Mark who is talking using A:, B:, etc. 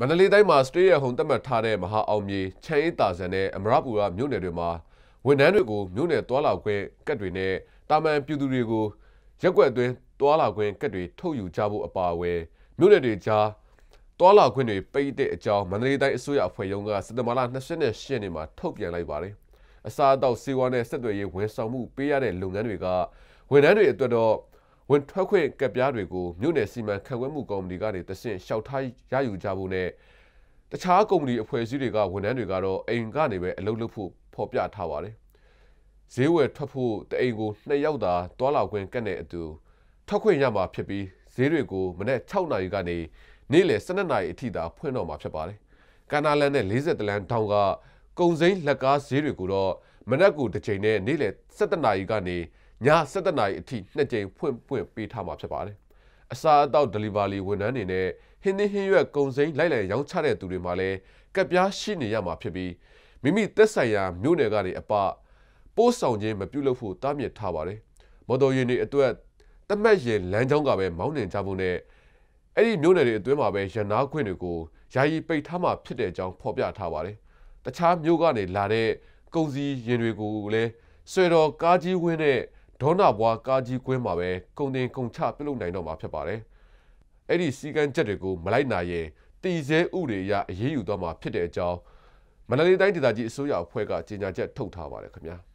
A: မန္တလေးတိုင်းမှာ stay at home သတ်မှတ်ထားတဲ့မဟာအောင်မြေချမ်းအေးတာဆန်နဲ့အမရပူရမြို့နယ်တွေမှာဝန်ထမ်းတွေကိုမြို့နယ်သွာလာခွင့်ကတ်တွေနဲ့တာမန်ပြည်သူတွေကိုရက်ွက်အတွင်းသွာလာခွင့်ကတ်တွေထုတ်ယူကြဖို့အပါအဝင်မြို့နယ်တွေကြားသွာလာခွင့်တွေပိတ်တဲ့အကြောင်းမန္တလေးတိုင်းအစိုးရအဖွဲ့ရုံးကစက်တင်ဘာလ28ရက်နေ့မှာထုတ်ပြန်လိုက်ပါတယ်။အစားအသောက်စေဝါနဲ့ဆက်သွယ်ရေးဝန်ဆောင်မှုပေးရတဲ့လုပ်ငန်းတွေကဝန်ထမ်းတွေအတွက်တော့ဝင်ထွက်ခွင့်ကပ်ပြားတွေကိုမြို့နယ်စီမံခန့်ခွဲမှုကော်မတီကနေတဆင့်လျှောက်ထားရယူကြဖို့နဲ့တခြားကုမ္ပဏီအဖွဲ့အစည်းတွေကဝန်ထမ်းတွေကတော့အိမ်ကနေပဲအလုပ်လုပ်ဖို့ဖော်ပြထားပါတယ်။ဈေးဝယ်ထွက်ဖို့တအိမ်ကိုနှစ်ယောက်သာတွာလာခွင့်ကက်တဲ့အတူထွက်ခွင့်ရမှာဖြစ်ပြီးဈေးတွေကိုမနေ့6နာရီကနေနေ့လယ်12နာရီအထိသာဖွင့်တော့မှာဖြစ်ပါတယ်။ကန္နာလန်နဲ့40တလန်တောင်ကကုံစိမ်းလက်ကားဈေးတွေကိုတော့မနက်ကူတစ်ချိန်နဲ့နေ့လယ်7နာရီကနေည7:00နာရီအထိနှစ်ကြိမ်ဖွင့်ပွင့်ပေးထားမှာဖြစ်ပါတယ်။အစားအသောက် delivery ဝန်ထမ်းတွေနဲ့ဟင်းသီးဟင်းရွက်ကုန်စိမ်းလိုက်လံရောင်းချတဲ့သူတွေမှာလည်းကပ်ပြားရှိနေရမှာဖြစ်ပြီးမိမိသက်ဆိုင်ရာမြို့နယ်ကနေအပပို့ဆောင်ခြင်းမပြုလုပ်ဖို့တားမြစ်ထားပါတယ်။မော်တော်ယာဉ်တွေအတွက်တမတ်ရင်လမ်းကြောင်းကပဲမောင်းနှင်ကြဖို့နဲ့အဲ့ဒီမြို့နယ်တွေအတွင်းမှာပဲရန်နာခွင့်တွေကိုယာယီပိတ်ထားမှာဖြစ်တဲ့အကြောင်းဖော်ပြထားပါတယ်။တခြားမြို့ကနေလာတဲ့ကုန်စည်ရင်တွေကိုလည်းဆွေတော်ကားကြီးဝင်းနဲ့ဒေါနာဘွားကာကြီးကွင်းမှာပဲကုန်တင်ကုန်ချပြုလုပ်နိုင်တော့မှာဖြစ်ပါတယ်။အဲ့ဒီစီကံချက်တွေကိုမလိုက်နိုင်ရင်တည်ဆဲဥတွေအရအေးအေးယူသွားမှာဖြစ်တဲ့အကြောင်းမန္တလေးတိုင်းဒေသကြီးအစိုးရအဖွဲ့ကကြေညာချက်ထုတ်ထားပါတယ်ခင်ဗျာ။